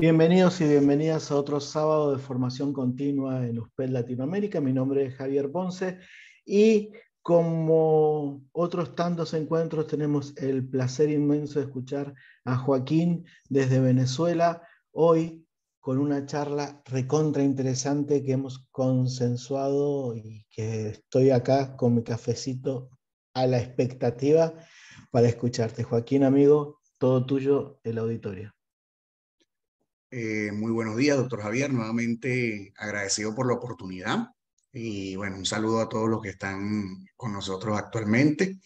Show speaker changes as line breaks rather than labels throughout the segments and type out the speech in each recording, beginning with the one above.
Bienvenidos y bienvenidas a otro sábado de formación continua en USPED Latinoamérica. Mi nombre es Javier Ponce y como otros tantos encuentros tenemos el placer inmenso de escuchar a Joaquín desde Venezuela hoy con una charla recontra interesante que hemos consensuado y que estoy acá con mi cafecito a la expectativa para escucharte. Joaquín, amigo, todo tuyo el auditorio.
Eh, muy buenos días, doctor Javier. Nuevamente agradecido por la oportunidad. Y bueno, un saludo a todos los que están con nosotros actualmente.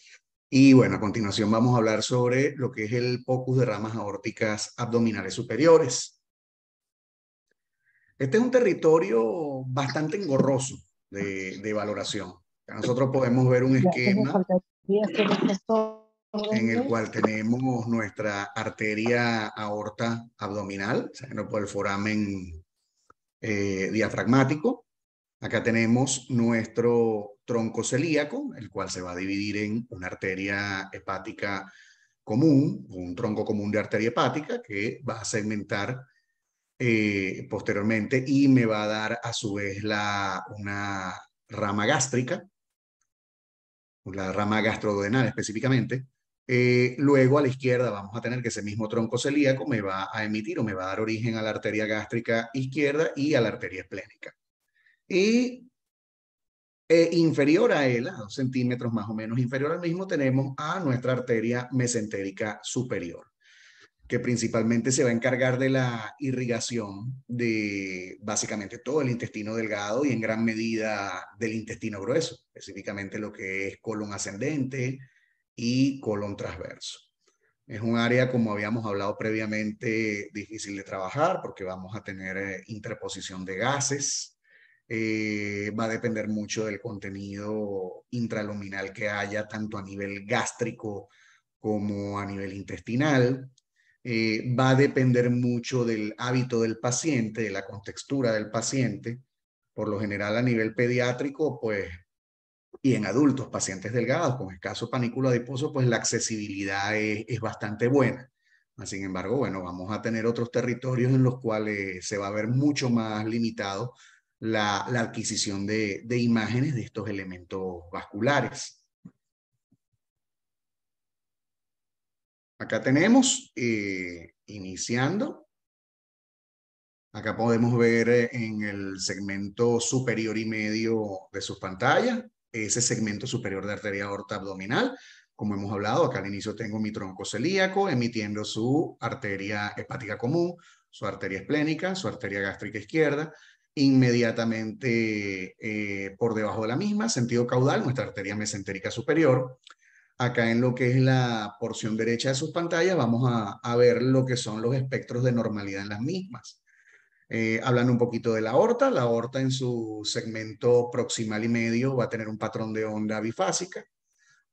Y bueno, a continuación vamos a hablar sobre lo que es el POCUS de ramas aórticas abdominales superiores. Este es un territorio bastante engorroso de valoración. Nosotros podemos ver un esquema en el cual tenemos nuestra arteria aorta abdominal, por el foramen eh, diafragmático. Acá tenemos nuestro tronco celíaco, el cual se va a dividir en una arteria hepática común, un tronco común de arteria hepática, que va a segmentar eh, posteriormente y me va a dar a su vez una rama gástrica, la rama gastrodenal específicamente, eh, luego a la izquierda vamos a tener que ese mismo tronco celíaco me va a emitir o me va a dar origen a la arteria gástrica izquierda y a la arteria esplénica. Y eh, inferior a él, a dos centímetros más o menos inferior al mismo, tenemos a nuestra arteria mesentérica superior, que principalmente se va a encargar de la irrigación de básicamente todo el intestino delgado y en gran medida del intestino grueso, específicamente lo que es colon ascendente, y colon transverso. Es un área, como habíamos hablado previamente, difícil de trabajar porque vamos a tener eh, interposición de gases. Eh, va a depender mucho del contenido intraluminal que haya, tanto a nivel gástrico como a nivel intestinal. Eh, va a depender mucho del hábito del paciente, de la contextura del paciente. Por lo general, a nivel pediátrico, pues y en adultos, pacientes delgados con escaso panículo adiposo, pues la accesibilidad es, es bastante buena. Sin embargo, bueno, vamos a tener otros territorios en los cuales se va a ver mucho más limitado la, la adquisición de, de imágenes de estos elementos vasculares. Acá tenemos, eh, iniciando, acá podemos ver eh, en el segmento superior y medio de sus pantallas ese segmento superior de arteria aorta abdominal. Como hemos hablado, acá al inicio tengo mi tronco celíaco emitiendo su arteria hepática común, su arteria esplénica, su arteria gástrica izquierda, inmediatamente eh, por debajo de la misma, sentido caudal, nuestra arteria mesentérica superior. Acá en lo que es la porción derecha de sus pantallas vamos a ver lo que son los espectros de normalidad en las mismas. Eh, hablando un poquito de la aorta, la aorta en su segmento proximal y medio va a tener un patrón de onda bifásica,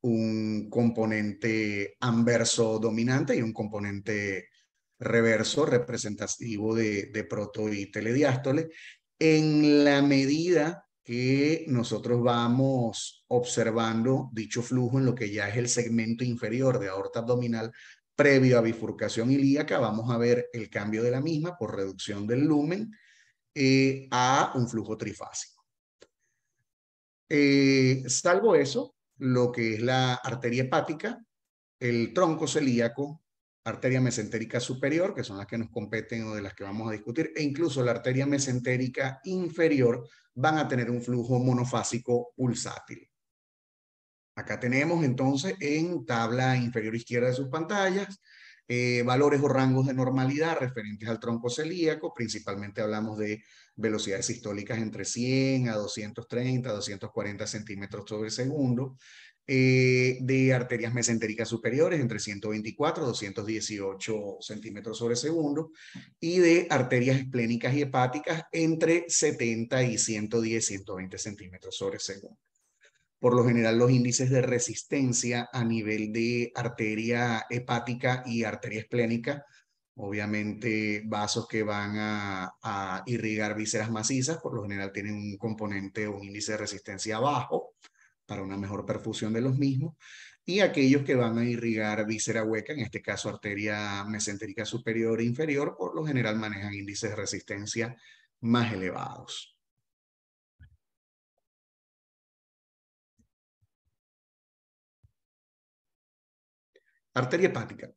un componente anverso dominante y un componente reverso representativo de, de proto y telediástole. En la medida que nosotros vamos observando dicho flujo en lo que ya es el segmento inferior de aorta abdominal, previo a bifurcación ilíaca, vamos a ver el cambio de la misma por reducción del lumen eh, a un flujo trifásico. Eh, salvo eso, lo que es la arteria hepática, el tronco celíaco, arteria mesentérica superior, que son las que nos competen o de las que vamos a discutir, e incluso la arteria mesentérica inferior, van a tener un flujo monofásico pulsátil. Acá tenemos entonces en tabla inferior izquierda de sus pantallas eh, valores o rangos de normalidad referentes al tronco celíaco. Principalmente hablamos de velocidades sistólicas entre 100 a 230, 240 centímetros sobre segundo. Eh, de arterias mesentéricas superiores entre 124 a 218 centímetros sobre segundo y de arterias esplénicas y hepáticas entre 70 y 110, 120 centímetros sobre segundo por lo general los índices de resistencia a nivel de arteria hepática y arteria esplénica, obviamente vasos que van a, irrigar vísceras macizas, por lo general tienen un componente o un índice de resistencia bajo para una mejor perfusión de los mismos, y aquellos que van a irrigar víscera hueca, en este caso arteria mesentérica superior e inferior, por lo general manejan índices de resistencia más elevados. Arteria hepática.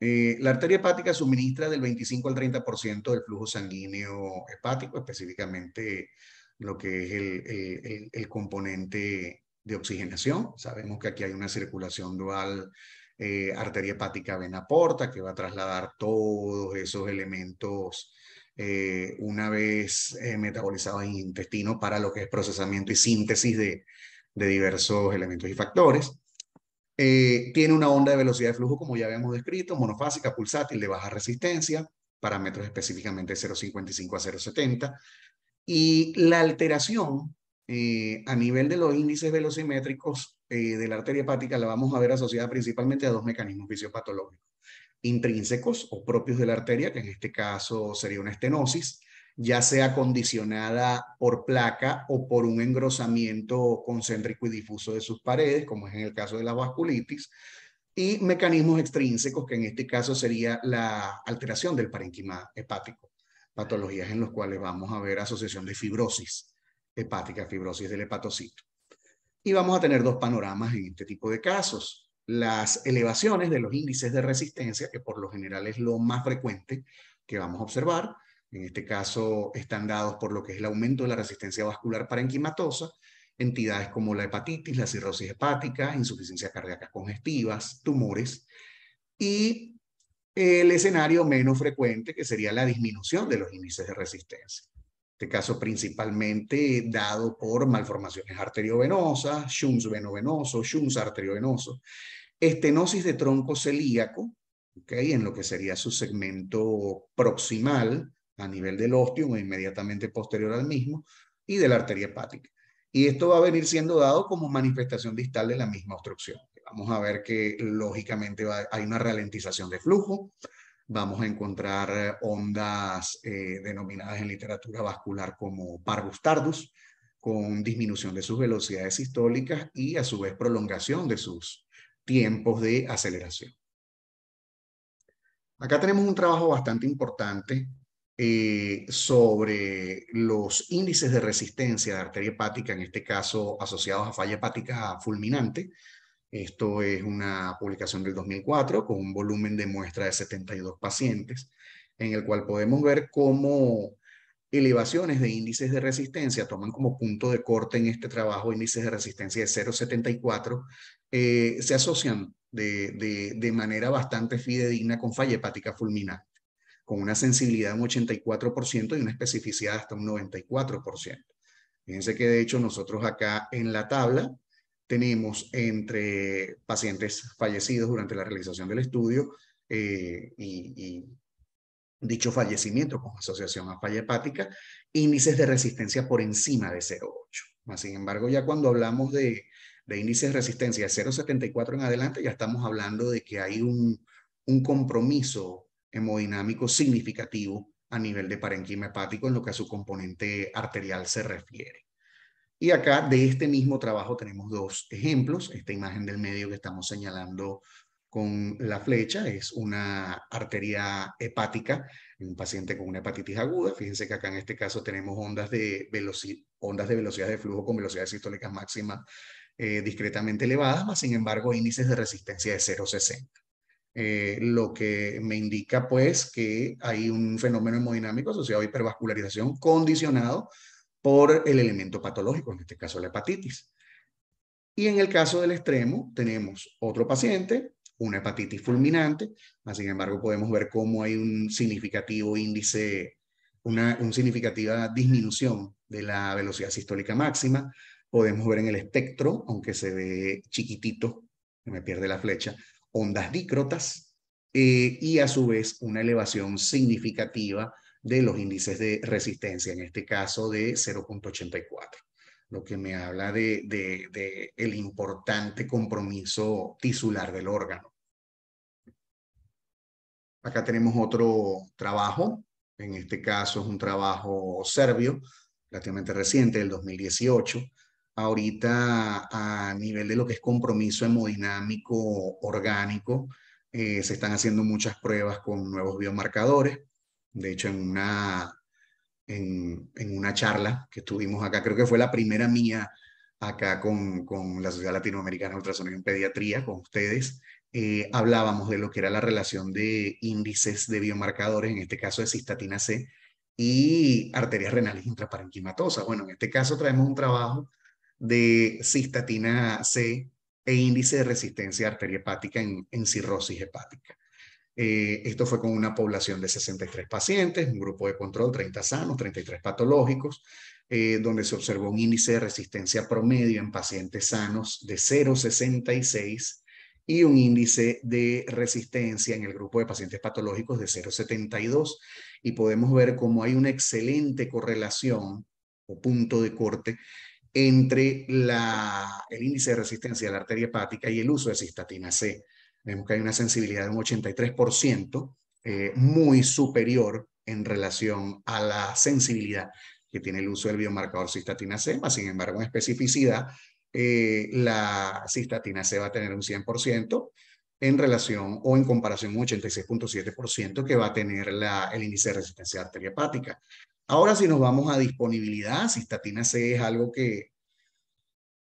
Eh, la arteria hepática suministra del 25 al 30% del flujo sanguíneo hepático, específicamente lo que es el, componente de oxigenación. Sabemos que aquí hay una circulación dual eh, arteria hepática vena porta que va a trasladar todos esos elementos eh, una vez metabolizados en el intestino para lo que es procesamiento y síntesis de diversos elementos y factores. Eh, tiene una onda de velocidad de flujo, como ya habíamos descrito, monofásica, pulsátil, de baja resistencia, parámetros específicamente 0.55 a 0.70. Y la alteración eh, a nivel de los índices velocimétricos eh, de la arteria hepática la vamos a ver asociada principalmente a dos mecanismos fisiopatológicos intrínsecos o propios de la arteria, que en este caso sería una estenosis, ya sea condicionada por placa o por un engrosamiento concéntrico y difuso de sus paredes, como es en el caso de la vasculitis, y mecanismos extrínsecos, que en este caso sería la alteración del parenquima hepático, patologías en las cuales vamos a ver asociación de fibrosis hepática, fibrosis del hepatocito. Y vamos a tener dos panoramas en este tipo de casos. Las elevaciones de los índices de resistencia, que por lo general es lo más frecuente que vamos a observar, en este caso están dados por lo que es el aumento de la resistencia vascular parenquimatosa, entidades como la hepatitis, la cirrosis hepática, insuficiencia cardíaca congestivas, tumores, y el escenario menos frecuente, que sería la disminución de los índices de resistencia. Este caso principalmente dado por malformaciones arteriovenosas, shunts venovenoso, shunts arteriovenoso, estenosis de tronco celíaco, ¿okay? en lo que sería su segmento proximal, a nivel del ostium inmediatamente posterior al mismo y de la arteria hepática. Y esto va a venir siendo dado como manifestación distal de la misma obstrucción. Vamos a ver que lógicamente hay una ralentización de flujo, vamos a encontrar eh, ondas eh, denominadas en literatura vascular como parvus tardus, con disminución de sus velocidades sistólicas y a su vez prolongación de sus tiempos de aceleración. Acá tenemos un trabajo bastante importante eh, sobre los índices de resistencia de arteria hepática, en este caso asociados a falla hepática fulminante. Esto es una publicación del 2004 con un volumen de muestra de 72 pacientes, en el cual podemos ver cómo elevaciones de índices de resistencia toman como punto de corte en este trabajo índices de resistencia de 0,74, eh, se asocian de, de manera bastante fidedigna con falla hepática fulminante con una sensibilidad de un 84% y una especificidad hasta un 94%. Fíjense que de hecho nosotros acá en la tabla tenemos entre pacientes fallecidos durante la realización del estudio eh, y, dicho fallecimiento con asociación a falla hepática, índices de resistencia por encima de 0,8. sin embargo, ya cuando hablamos de, índices de resistencia de 0,74 en adelante, ya estamos hablando de que hay un compromiso hemodinámico significativo a nivel de parenquima hepático en lo que a su componente arterial se refiere. Y acá de este mismo trabajo tenemos dos ejemplos. Esta imagen del medio que estamos señalando con la flecha es una arteria hepática en un paciente con una hepatitis aguda. Fíjense que acá en este caso tenemos ondas de, ondas de velocidad de flujo con velocidades sistólicas máximas eh, discretamente elevadas, más sin embargo índices de resistencia de 0,60. Eh, lo que me indica pues que hay un fenómeno hemodinámico asociado a hipervascularización condicionado por el elemento patológico, en este caso la hepatitis. Y en el caso del extremo tenemos otro paciente, una hepatitis fulminante, sin embargo podemos ver cómo hay un significativo índice, una, una significativa disminución de la velocidad sistólica máxima. Podemos ver en el espectro, aunque se ve chiquitito, me pierde la flecha, ondas dícrotas eh, y a su vez una elevación significativa de los índices de resistencia, en este caso de 0.84, lo que me habla de, el importante compromiso tisular del órgano. Acá tenemos otro trabajo, en este caso es un trabajo serbio, relativamente reciente, del 2018, ahorita a nivel de lo que es compromiso hemodinámico orgánico, eh, se están haciendo muchas pruebas con nuevos biomarcadores. De hecho, en una, en, una charla que tuvimos acá, creo que fue la primera mía acá con, la Sociedad Latinoamericana de Ultrasonido en Pediatría, con ustedes, eh, hablábamos de lo que era la relación de índices de biomarcadores, en este caso de cistatina C, y arterias renales intraparenquimatosas. Bueno, en este caso traemos un trabajo de cistatina C e índice de resistencia arteria hepática en, cirrosis hepática. Eh, esto fue con una población de 63 pacientes, un grupo de control, 30 sanos, 33 patológicos, eh, donde se observó un índice de resistencia promedio en pacientes sanos de 0,66 y un índice de resistencia en el grupo de pacientes patológicos de 0,72. Y podemos ver cómo hay una excelente correlación o punto de corte entre el índice de resistencia de la arteria hepática y el uso de cistatina C. Vemos que hay una sensibilidad de un 83%, eh, muy superior en relación a la sensibilidad que tiene el uso del biomarcador cistatina C, más sin embargo en especificidad eh, la cistatina C va a tener un 100% en relación o en comparación un 86.7% que va a tener el índice de resistencia arteria hepática. Ahora si nos vamos a disponibilidad, si cistatina C es algo que,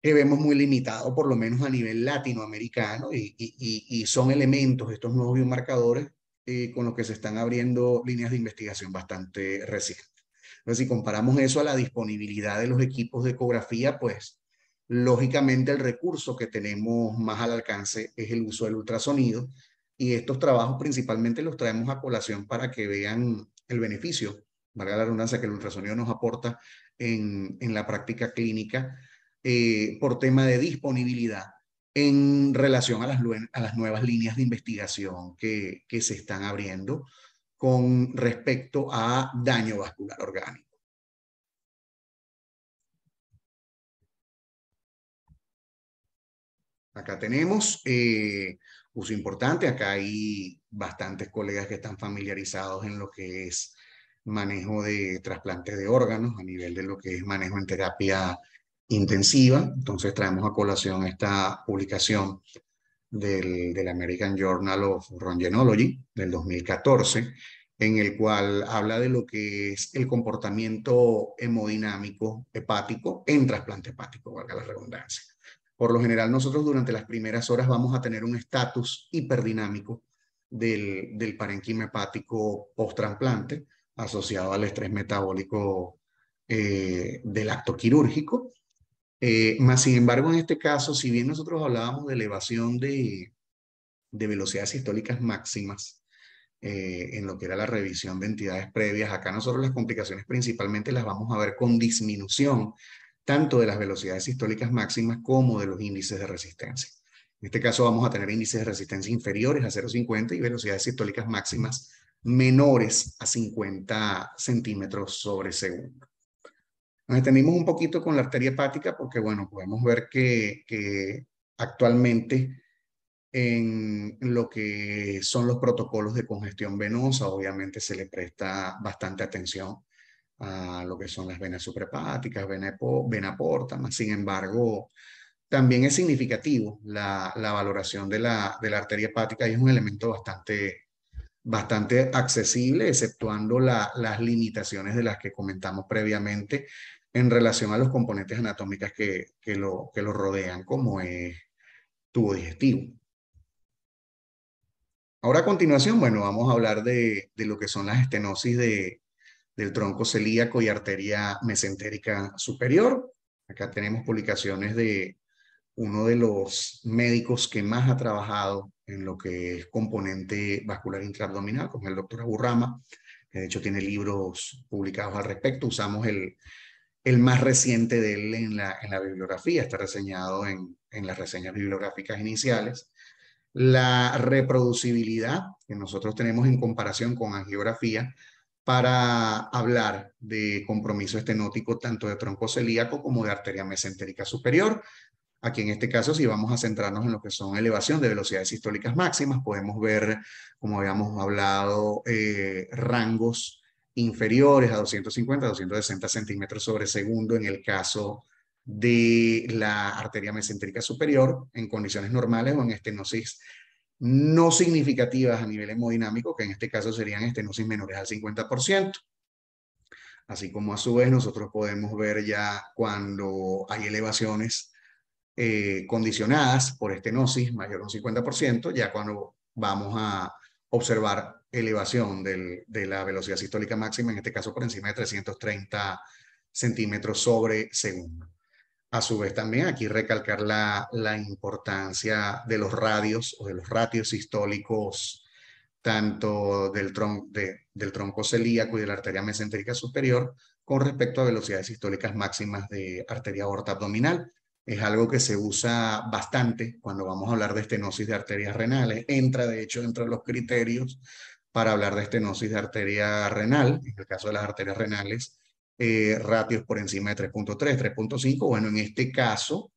que vemos muy limitado, por lo menos a nivel latinoamericano, y, y, son elementos, estos nuevos biomarcadores, eh, con los que se están abriendo líneas de investigación bastante recientes. Entonces, si comparamos eso a la disponibilidad de los equipos de ecografía, pues lógicamente el recurso que tenemos más al alcance es el uso del ultrasonido, y estos trabajos principalmente los traemos a colación para que vean el beneficio valga la redundancia, que el ultrasonido nos aporta en, la práctica clínica eh, por tema de disponibilidad en relación a las, a las nuevas líneas de investigación que, se están abriendo con respecto a daño vascular orgánico. Acá tenemos eh, uso importante, acá hay bastantes colegas que están familiarizados en lo que es manejo de trasplantes de órganos, a nivel de lo que es manejo en terapia intensiva. Entonces traemos a colación esta publicación del, American Journal of Rongenology del 2014, en el cual habla de lo que es el comportamiento hemodinámico hepático en trasplante hepático, valga la redundancia. Por lo general, nosotros durante las primeras horas vamos a tener un estatus hiperdinámico del, del parenquima hepático post-trasplante, asociado al estrés metabólico eh, del acto quirúrgico. Eh, sin embargo, en este caso, si bien nosotros hablábamos de elevación de, velocidades sistólicas máximas eh, en lo que era la revisión de entidades previas, acá nosotros las complicaciones principalmente las vamos a ver con disminución tanto de las velocidades sistólicas máximas como de los índices de resistencia. En este caso vamos a tener índices de resistencia inferiores a 0,50 y velocidades sistólicas máximas menores a 50 centímetros sobre segundo. Nos detenimos un poquito con la arteria hepática porque, bueno, podemos ver que, actualmente en lo que son los protocolos de congestión venosa, obviamente se le presta bastante atención a lo que son las venas suprahepáticas, vena porta, sin embargo, también es significativo la, valoración de la, de la arteria hepática y es un elemento bastante bastante accesible, exceptuando las limitaciones de las que comentamos previamente en relación a los componentes anatómicas que, lo, que rodean, como es tubo digestivo. Ahora a continuación, bueno, vamos a hablar de, lo que son las estenosis de, del tronco celíaco y arteria mesentérica superior. Acá tenemos publicaciones de uno de los médicos que más ha trabajado en lo que es componente vascular intraabdominal con el doctor Aburrama, que de hecho tiene libros publicados al respecto. Usamos el, el más reciente de él en la, en la bibliografía, está reseñado en, en, las reseñas bibliográficas iniciales. La reproducibilidad que nosotros tenemos en comparación con angiografía para hablar de compromiso estenótico tanto de tronco celíaco como de arteria mesentérica superior, Aquí en este caso, si vamos a centrarnos en lo que son elevación de velocidades sistólicas máximas, podemos ver, como habíamos hablado, eh, rangos inferiores a 250, 260 centímetros sobre segundo en el caso de la arteria mesentérica superior en condiciones normales o en estenosis no significativas a nivel hemodinámico, que en este caso serían estenosis menores al 50%. Así como a su vez nosotros podemos ver ya cuando hay elevaciones eh, condicionadas por estenosis mayor de un 50%, ya cuando vamos a observar elevación de la velocidad sistólica máxima, en este caso por encima de 330 centímetros sobre segundo. A su vez también aquí recalcar la, importancia de los radios o de los ratios sistólicos tanto del, del tronco celíaco y de la arteria mesentérica superior con respecto a velocidades sistólicas máximas de arteria aorta abdominal es algo que se usa bastante cuando vamos a hablar de estenosis de arterias renales. Entra, de hecho, entre los criterios para hablar de estenosis de arteria renal, en el caso de las arterias renales, eh, ratios por encima de 3.3, 3.5. Bueno, en este caso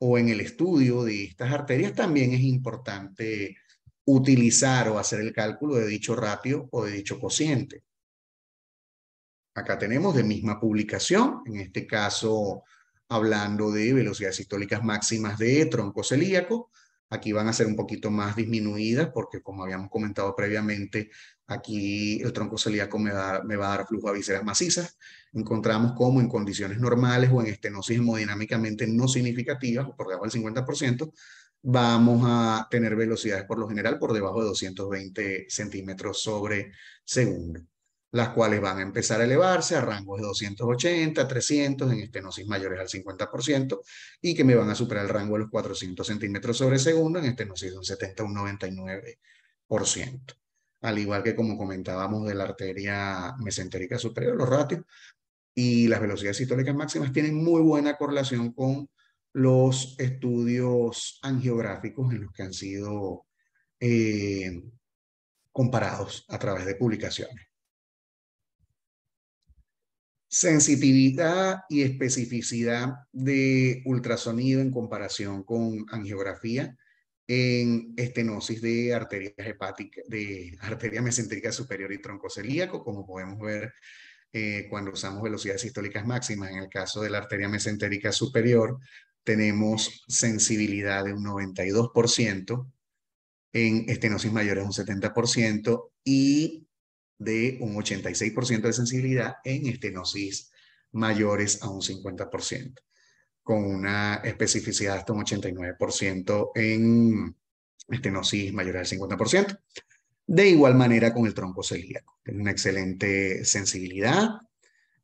o en el estudio de estas arterias también es importante utilizar o hacer el cálculo de dicho ratio o de dicho cociente. Acá tenemos de misma publicación, en este caso hablando de velocidades sistólicas máximas de tronco celíaco. Aquí van a ser un poquito más disminuidas porque, como habíamos comentado previamente, aquí el tronco celíaco me, va a dar flujo a vísceras macizas. Encontramos como en condiciones normales o en estenosis hemodinámicamente no significativas, por debajo del 50%, vamos a tener velocidades por lo general por debajo de 220 centímetros sobre segundo las cuales van a empezar a elevarse a rangos de 280, 300, en estenosis mayores al 50%, y que me van a superar el rango de los 400 centímetros sobre segundo en estenosis de un 70 un 99%. Al igual que como comentábamos de la arteria mesentérica superior, los ratios y las velocidades sistólicas máximas tienen muy buena correlación con los estudios angiográficos en los que han sido eh, comparados a través de publicaciones. Sensitividad y especificidad de ultrasonido en comparación con angiografía en estenosis de arterias hepáticas, de arteria mesentérica superior y tronco celíaco como podemos ver eh, cuando usamos velocidades sistólicas máximas. En el caso de la arteria mesentérica superior, tenemos sensibilidad de un 92%, en estenosis mayores un 70% y de un 86% de sensibilidad en estenosis mayores a un 50%, con una especificidad hasta un 89% en estenosis mayores al 50%. De igual manera con el tronco celíaco, tiene una excelente sensibilidad,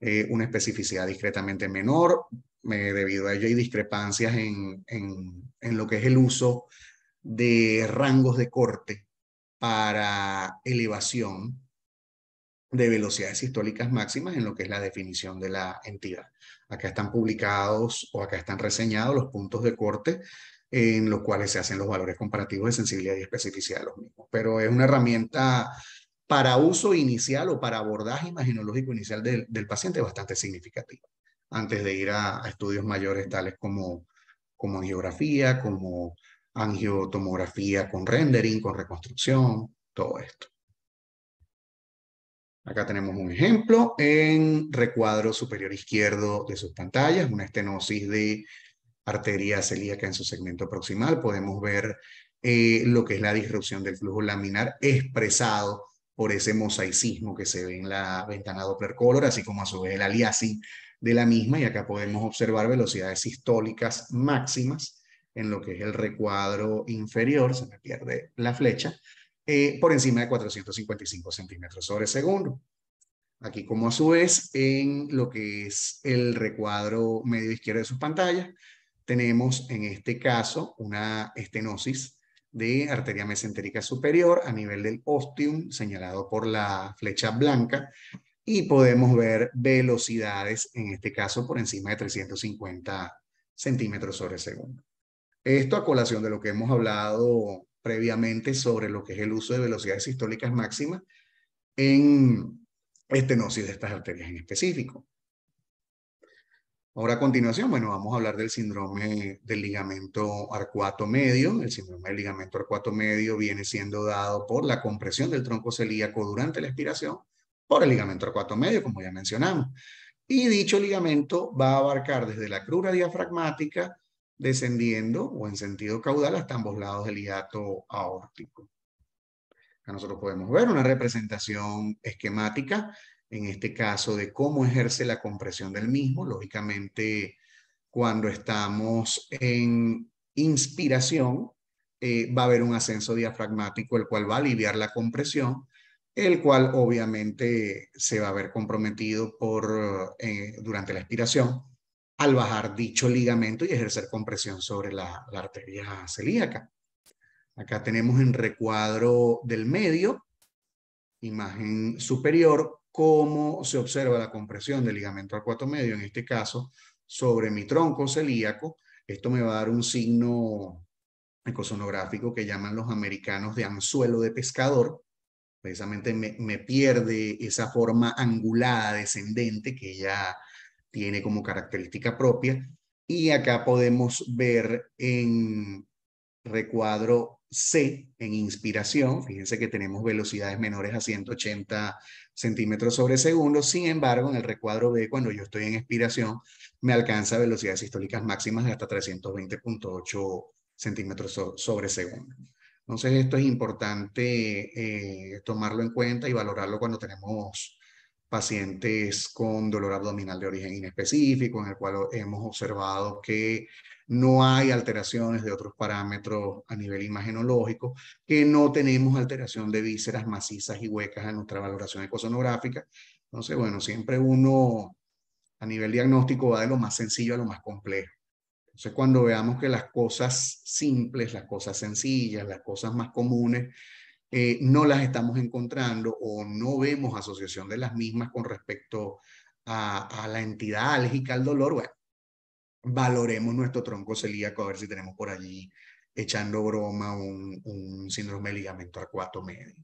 eh, una especificidad discretamente menor, eh, debido a ello hay discrepancias en, en lo que es el uso de rangos de corte para elevación de velocidades sistólicas máximas en lo que es la definición de la entidad. Acá están publicados o acá están reseñados los puntos de corte en los cuales se hacen los valores comparativos de sensibilidad y especificidad de los mismos. Pero es una herramienta para uso inicial o para abordaje imaginológico inicial del, paciente bastante significativa, antes de ir a, estudios mayores tales como, como angiografía, como angiotomografía con rendering, con reconstrucción, todo esto. Acá tenemos un ejemplo en recuadro superior izquierdo de sus pantallas, una estenosis de arteria celíaca en su segmento proximal. Podemos ver eh, lo que es la disrupción del flujo laminar expresado por ese mosaicismo que se ve en la ventana Doppler Color, así como a su vez el aliasing de la misma. Y acá podemos observar velocidades sistólicas máximas en lo que es el recuadro inferior, se me pierde la flecha, eh, por encima de 455 centímetros sobre segundo. Aquí como a su vez en lo que es el recuadro medio izquierdo de sus pantallas, tenemos en este caso una estenosis de arteria mesentérica superior a nivel del ostium, señalado por la flecha blanca, y podemos ver velocidades, en este caso por encima de 350 centímetros sobre segundo. Esto a colación de lo que hemos hablado previamente sobre lo que es el uso de velocidades sistólicas máximas en estenosis de estas arterias en específico. Ahora a continuación, bueno, vamos a hablar del síndrome del ligamento arcuato medio. El síndrome del ligamento arcuato medio viene siendo dado por la compresión del tronco celíaco durante la expiración por el ligamento arcuato medio, como ya mencionamos. Y dicho ligamento va a abarcar desde la crura diafragmática descendiendo o en sentido caudal hasta ambos lados del hiato aórtico. Acá nosotros podemos ver una representación esquemática, en este caso, de cómo ejerce la compresión del mismo. Lógicamente, cuando estamos en inspiración, eh, va a haber un ascenso diafragmático, el cual va a aliviar la compresión, el cual obviamente se va a ver comprometido eh, durante la expiración al bajar dicho ligamento y ejercer compresión sobre la, arteria celíaca. Acá tenemos en recuadro del medio, imagen superior, cómo se observa la compresión del ligamento arcuato medio, en este caso, sobre mi tronco celíaco. Esto me va a dar un signo ecosonográfico que llaman los americanos de anzuelo de pescador. Precisamente me, me pierde esa forma angulada, descendente, que ya tiene como característica propia. Y acá podemos ver en recuadro C, en inspiración, fíjense que tenemos velocidades menores a 180 centímetros sobre segundo, sin embargo, en el recuadro B, cuando yo estoy en expiración, me alcanza velocidades sistólicas máximas de hasta 320.8 centímetros sobre segundo. Entonces, esto es importante eh, tomarlo en cuenta y valorarlo cuando tenemos pacientes con dolor abdominal de origen inespecífico, en el cual hemos observado que no hay alteraciones de otros parámetros a nivel imagenológico, que no tenemos alteración de vísceras macizas y huecas en nuestra valoración ecosonográfica. Entonces, bueno, siempre uno a nivel diagnóstico va de lo más sencillo a lo más complejo. Entonces, cuando veamos que las cosas simples, las cosas sencillas, las cosas más comunes eh, no las estamos encontrando o no vemos asociación de las mismas con respecto a, la entidad alérgica al dolor, bueno, valoremos nuestro tronco celíaco a ver si tenemos por allí echando broma un, síndrome de ligamento arcuato medio.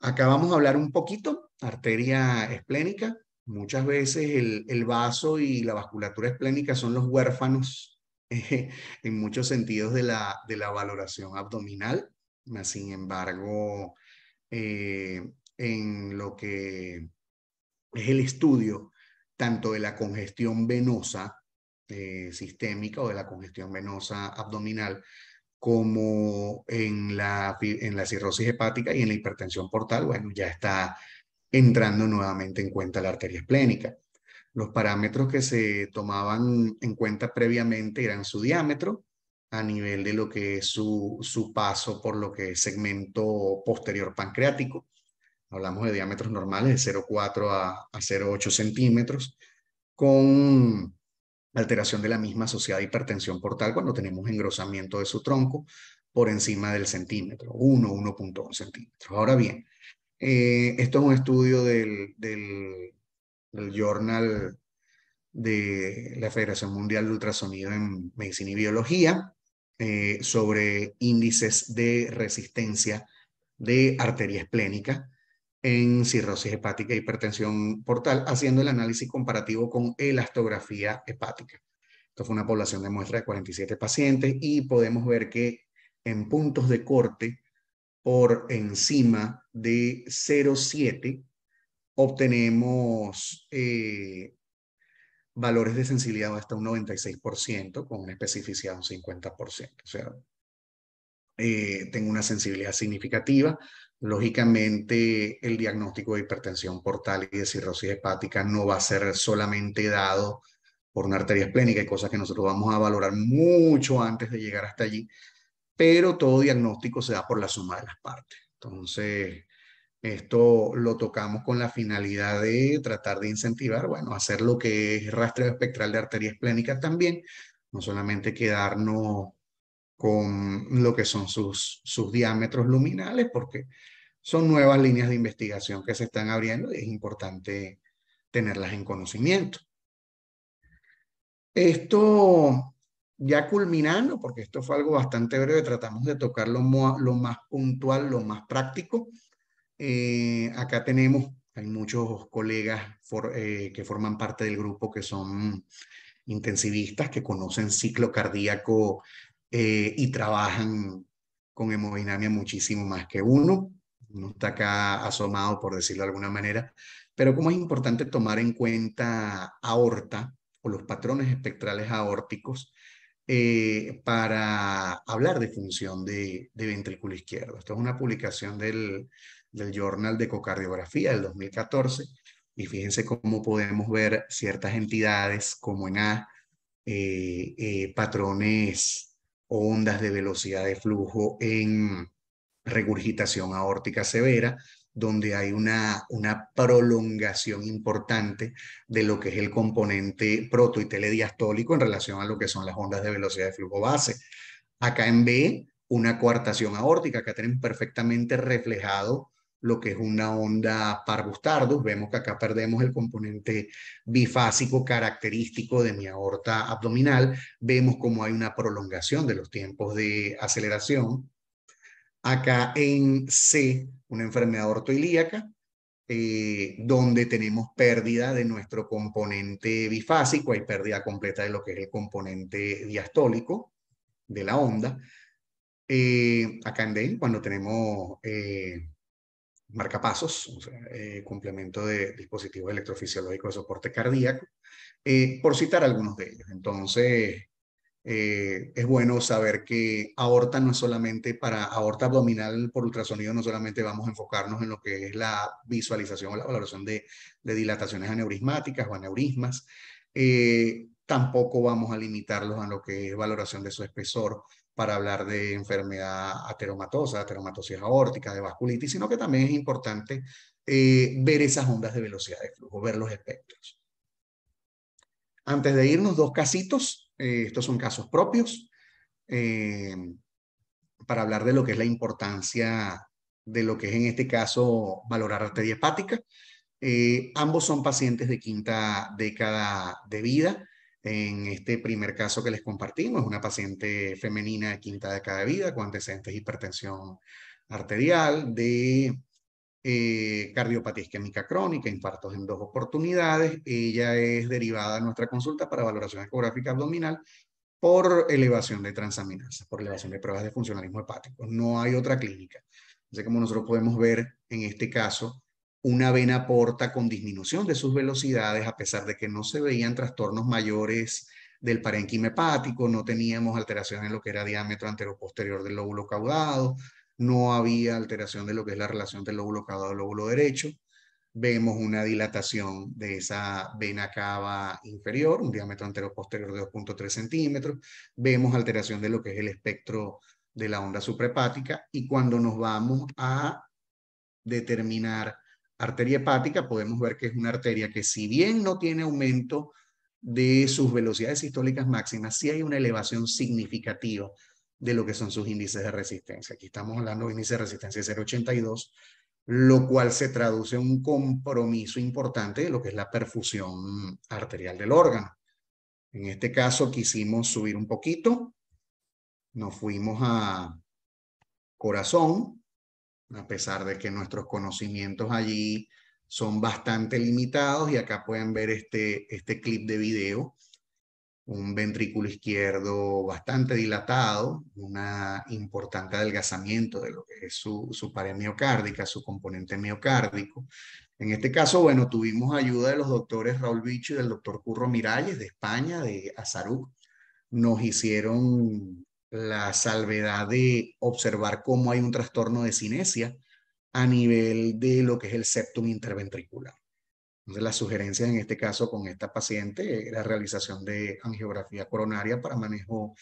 Acá vamos a hablar un poquito, arteria esplénica. Muchas veces el, vaso y la vasculatura esplénica son los huérfanos en muchos sentidos de la, valoración abdominal. Sin embargo, eh, en lo que es el estudio tanto de la congestión venosa eh, sistémica o de la congestión venosa abdominal, como en la, en la cirrosis hepática y en la hipertensión portal, bueno, ya está entrando nuevamente en cuenta la arteria esplénica. Los parámetros que se tomaban en cuenta previamente eran su diámetro a nivel de lo que es su, paso por lo que es segmento posterior pancreático. Hablamos de diámetros normales de 0,4 a, 0,8 centímetros, con alteración de la misma asociada a hipertensión portal cuando tenemos engrosamiento de su tronco por encima del centímetro, 1, 1.1 centímetros. Ahora bien, eh, esto es un estudio del, el Journal de la Federación Mundial de Ultrasonido en Medicina y Biología eh, sobre índices de resistencia de arteria esplénica en cirrosis hepática e hipertensión portal, haciendo el análisis comparativo con elastografía hepática. Esto fue una población de muestra de 47 pacientes y podemos ver que en puntos de corte por encima de 0,7 obtenemos eh, valores de sensibilidad hasta un 96% con una especificidad de un 50%. O sea, eh, tengo una sensibilidad significativa. Lógicamente, el diagnóstico de hipertensión portal y de cirrosis hepática no va a ser solamente dado por una arteria esplénica, hay cosas que nosotros vamos a valorar mucho antes de llegar hasta allí, pero todo diagnóstico se da por la suma de las partes. Entonces, esto lo tocamos con la finalidad de tratar de incentivar, bueno, hacer lo que es rastreo espectral de arterias plénicas también, no solamente quedarnos con lo que son sus, sus diámetros luminales, porque son nuevas líneas de investigación que se están abriendo y es importante tenerlas en conocimiento. Esto ya culminando, porque esto fue algo bastante breve, tratamos de tocar lo más puntual, lo más práctico. Eh, acá tenemos, hay muchos colegas eh, que forman parte del grupo que son intensivistas, que conocen ciclo cardíaco eh, y trabajan con hemodinamia muchísimo más que uno. Uno está acá asomado, por decirlo de alguna manera. Pero como es importante tomar en cuenta aorta o los patrones espectrales aórticos, para hablar de función de, ventrículo izquierdo. Esto es una publicación del, del Journal de Ecocardiografía del 2014. Y fíjense cómo podemos ver ciertas entidades como en A, eh, eh, patrones o ondas de velocidad de flujo en regurgitación aórtica severa, donde hay una, una prolongación importante de lo que es el componente proto y telediastólico en relación a lo que son las ondas de velocidad de flujo base. Acá en B, una coartación aórtica, acá tienen perfectamente reflejado lo que es una onda parvustardus. Vemos que acá perdemos el componente bifásico característico de mi aorta abdominal. Vemos como hay una prolongación de los tiempos de aceleración. Acá en C, una enfermedad ortoilíaca, eh, donde tenemos pérdida de nuestro componente bifásico, hay pérdida completa de lo que es el componente diastólico de la onda. Eh, acá en D, cuando tenemos... Eh, marcapasos, eh, complemento de dispositivos electrofisiológicos de soporte cardíaco, eh, por citar algunos de ellos. Entonces, eh, es bueno saber que aorta no es solamente para aorta abdominal por ultrasonido, no solamente vamos a enfocarnos en lo que es la visualización o la valoración de, de dilataciones aneurismáticas o aneurismas, tampoco vamos a limitarlos a lo que es valoración de su espesor, para hablar de enfermedad ateromatosa, ateromatosis aórtica, de vasculitis, sino que también es importante eh, ver esas ondas de velocidad de flujo, ver los espectros. Antes de irnos, dos casitos. Eh, estos son casos propios eh, para hablar de lo que es la importancia de lo que es en este caso valorar arteria hepática. ambos son pacientes de quinta década de vida. En este primer caso que les compartimos, es una paciente femenina de quinta década de vida con antecedentes de hipertensión arterial, de eh, cardiopatía isquémica crónica, infartos en dos oportunidades. Ella es derivada a de nuestra consulta para valoración ecográfica abdominal por elevación de transaminasas, por elevación de pruebas de funcionalismo hepático. No hay otra clínica. Así como nosotros podemos ver en este caso, una vena porta con disminución de sus velocidades, a pesar de que no se veían trastornos mayores del parenquim hepático, no teníamos alteración en lo que era diámetro antero-posterior del lóbulo caudado, no había alteración de lo que es la relación del lóbulo caudado al lóbulo derecho. Vemos una dilatación de esa vena cava inferior, un diámetro antero-posterior de 2.3 centímetros. Vemos alteración de lo que es el espectro de la onda suprahepática. Y cuando nos vamos a determinar arteria hepática podemos ver que es una arteria que si bien no tiene aumento de sus velocidades sistólicas máximas, sí hay una elevación significativa de lo que son sus índices de resistencia. Aquí estamos hablando de índice de resistencia 0,82, lo cual se traduce en un compromiso importante de lo que es la perfusión arterial del órgano. En este caso quisimos subir un poquito, nos fuimos a corazón, a pesar de que nuestros conocimientos allí son bastante limitados y acá pueden ver este, este clip de video, un ventrículo izquierdo bastante dilatado, una importante adelgazamiento de lo que es su, su pared miocárdica, su componente miocárdico. En este caso, bueno, tuvimos ayuda de los doctores Raúl Bicho y del doctor Curro Miralles de España, de Azarú. Nos hicieron la salvedad de observar cómo hay un trastorno de cinesia a nivel de lo que es el septum interventricular. Entonces, la sugerencia en este caso con esta paciente era realización de angiografía coronaria para manejo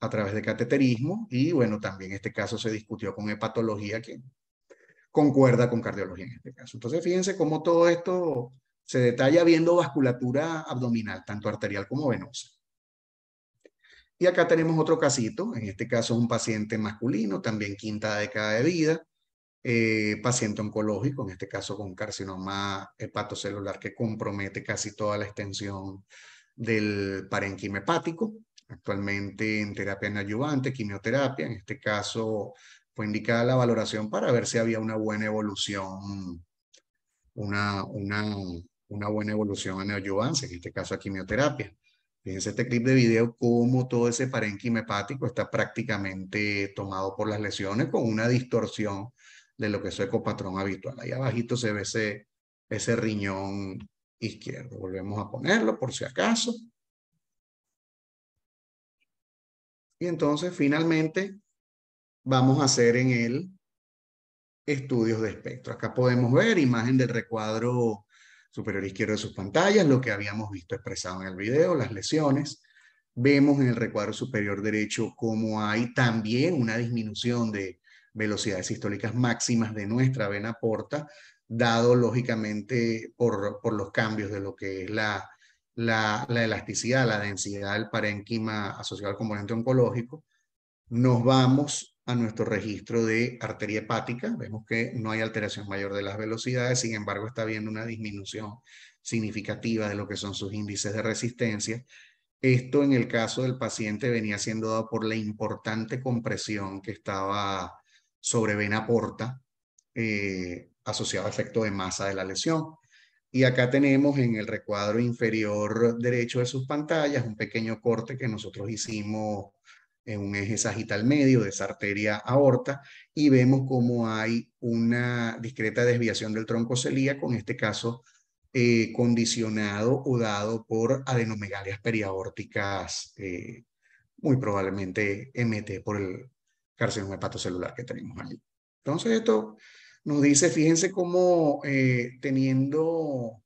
a través de cateterismo y bueno, también este caso se discutió con hepatología que concuerda con cardiología en este caso. Entonces, fíjense cómo todo esto se detalla viendo vasculatura abdominal, tanto arterial como venosa. Y acá tenemos otro casito, en este caso un paciente masculino, también quinta década de vida, eh, paciente oncológico, en este caso con carcinoma hepatocelular que compromete casi toda la extensión del parenquima hepático, actualmente en terapia en quimioterapia, en este caso fue indicada la valoración para ver si había una buena evolución, una, una, buena evolución a en este caso a quimioterapia. Fíjense este clip de video cómo todo ese parénquima hepático está prácticamente tomado por las lesiones con una distorsión de lo que es su ecopatrón habitual. Ahí abajito se ve ese, ese riñón izquierdo. Volvemos a ponerlo por si acaso. Y entonces finalmente vamos a hacer en él estudios de espectro. Acá podemos ver imagen del recuadro superior izquierdo de sus pantallas, lo que habíamos visto expresado en el video, las lesiones. Vemos en el recuadro superior derecho cómo hay también una disminución de velocidades sistólicas máximas de nuestra vena porta, dado lógicamente por, los cambios de lo que es la, la, la, elasticidad, la densidad del parénquima asociado al componente oncológico, nos vamos a nuestro registro de arteria hepática. Vemos que no hay alteración mayor de las velocidades, sin embargo está habiendo una disminución significativa de lo que son sus índices de resistencia. Esto en el caso del paciente venía siendo dado por la importante compresión que estaba sobre vena porta eh, asociado a efecto de masa de la lesión. Y acá tenemos en el recuadro inferior derecho de sus pantallas un pequeño corte que nosotros hicimos en un eje sagital medio de esa arteria aorta y vemos cómo hay una discreta desviación del tronco celíaco, en este caso eh, condicionado o dado por adenomegalias periaórticas, eh, muy probablemente MT por el carcinoma hepatocelular que tenemos ahí. Entonces esto nos dice, fíjense cómo eh, teniendo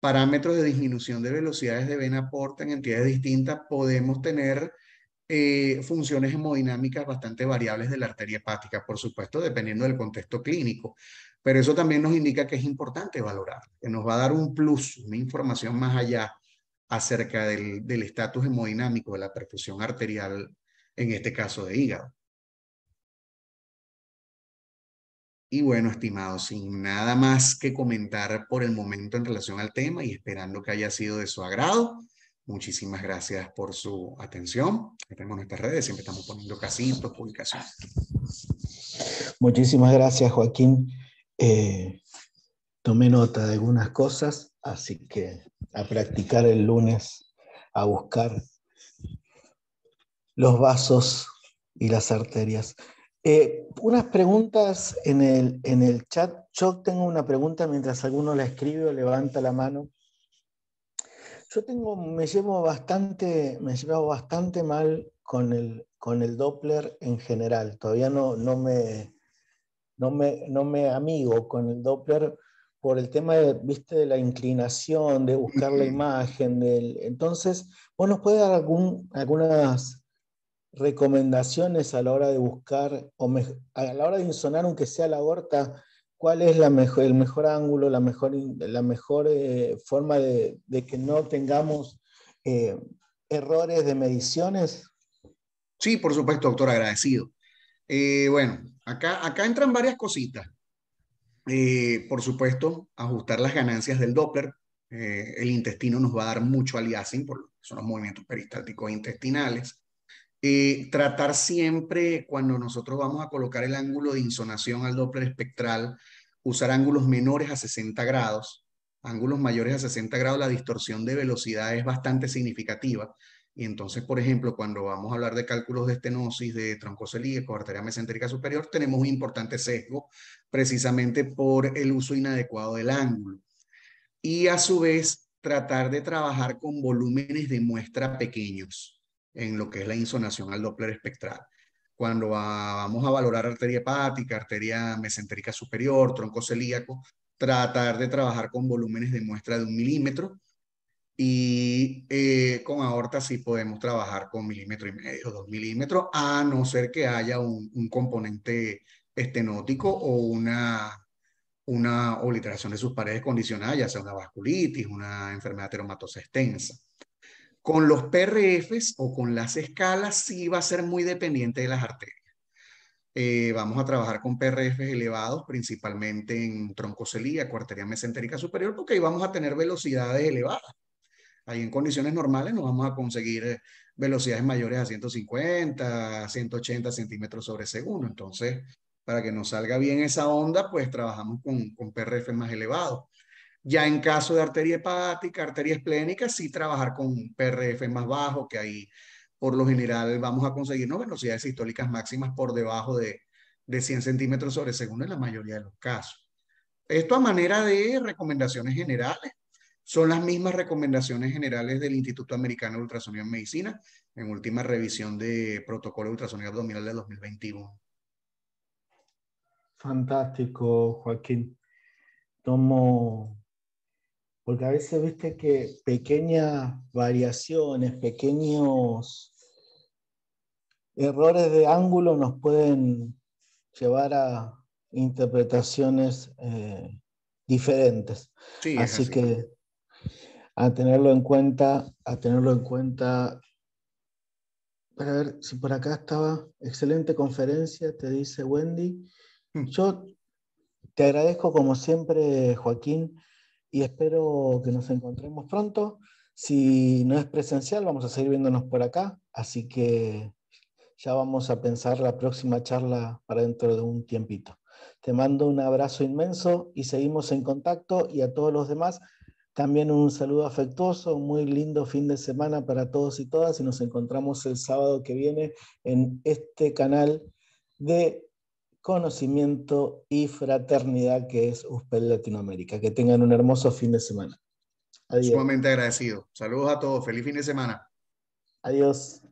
parámetros de disminución de velocidades de vena porta en entidades distintas podemos tener eh, funciones hemodinámicas bastante variables de la arteria hepática, por supuesto, dependiendo del contexto clínico. Pero eso también nos indica que es importante valorar, que nos va a dar un plus, una información más allá acerca del estatus hemodinámico de la perfusión arterial, en este caso de hígado. Y bueno, estimados, sin nada más que comentar por el momento en relación al tema y esperando que haya sido de su agrado, Muchísimas gracias por su atención. Tenemos nuestras redes, siempre estamos poniendo casitos, publicaciones.
Muchísimas gracias, Joaquín. Eh, tomé nota de algunas cosas, así que a practicar el lunes, a buscar los vasos y las arterias. Eh, unas preguntas en el, en el chat. Yo tengo una pregunta mientras alguno la escribe o levanta la mano. Yo tengo, me llevo bastante, me llevo bastante mal con el, con el Doppler en general. Todavía no, no, me, no, me, amigo con el Doppler por el tema de, ¿viste? la inclinación, de buscar la imagen. Del... Entonces, ¿vos nos puede dar algún, algunas recomendaciones a la hora de buscar, o a la hora de insonar, aunque sea la horta, cuál es el mejor ángulo, la mejor, eh, forma de,
que no tengamos eh, errores de mediciones? Sí, por supuesto, doctor, agradecido. Eh, bueno, acá, acá entran varias cositas. por supuesto, ajustar las ganancias del Doppler. el intestino nos va a dar mucho aliasing, por son los movimientos peristálticos intestinales. Eh, tratar siempre, cuando nosotros vamos a colocar el ángulo de insonación al Doppler espectral, usar ángulos menores a 60 grados, ángulos mayores a 60 grados, la distorsión de velocidad es bastante significativa. Y entonces, por ejemplo, cuando vamos a hablar de cálculos de estenosis, de tronco celíaco, arteria mesentérica superior, tenemos un importante sesgo precisamente por el uso inadecuado del ángulo. Y a su vez, tratar de trabajar con volúmenes de muestra pequeños en lo que es la insonación al Doppler espectral. Cuando vamos a valorar arteria hepática, arteria mesentérica superior, tronco celíaco, tratar de trabajar con volúmenes de muestra de un milímetro y eh, con aorta sí podemos trabajar con milímetro y medio, dos milímetros, a no ser que haya un, componente estenótico o una una obliteración de sus paredes condicionadas, ya sea una vasculitis, una enfermedad teromatosa extensa. Con los PRFs o con las escalas sí va a ser muy dependiente de las arterias. Eh, vamos a trabajar con PRFs elevados, principalmente en troncoselía, arteria mesentérica superior, porque ahí vamos a tener velocidades elevadas. Ahí en condiciones normales nos vamos a conseguir velocidades mayores a 150, 180 centímetros sobre segundo. Entonces, para que nos salga bien esa onda, pues trabajamos con, con PRF más elevados. Ya en caso de arteria hepática, arteria esplénica, sí trabajar con PRF más bajo, que ahí por lo general vamos a no velocidades sistólicas máximas por debajo de, de 100 centímetros sobre segundo en la mayoría de los casos. Esto a manera de recomendaciones generales. Son las mismas recomendaciones generales del Instituto Americano de Ultrasonido en Medicina en última revisión de protocolo de ultrasonido abdominal de 2021.
Fantástico, Joaquín. Tomo porque a veces viste que pequeñas variaciones, pequeños errores de ángulo nos pueden llevar a interpretaciones eh, diferentes. así, así, que a tenerlo en cuenta, a tenerlo en cuenta. Para ver si por acá estaba. Excelente conferencia, te dice Wendy. Hmm. Yo te agradezco como siempre, Joaquín, y espero que nos encontremos pronto. Si no es presencial, vamos a seguir viéndonos por acá, así que ya vamos a pensar la próxima charla para dentro de un tiempito. Te mando un abrazo inmenso y seguimos en contacto y a todos los demás también un saludo afectuoso, un muy lindo fin de semana para todos y todas y nos encontramos el sábado que viene en este canal de conocimiento y fraternidad que es USPEL Latinoamérica. Que tengan un hermoso fin de semana.
Adiós. Sumamente agradecido. Saludos a todos. Feliz fin de semana. Adiós.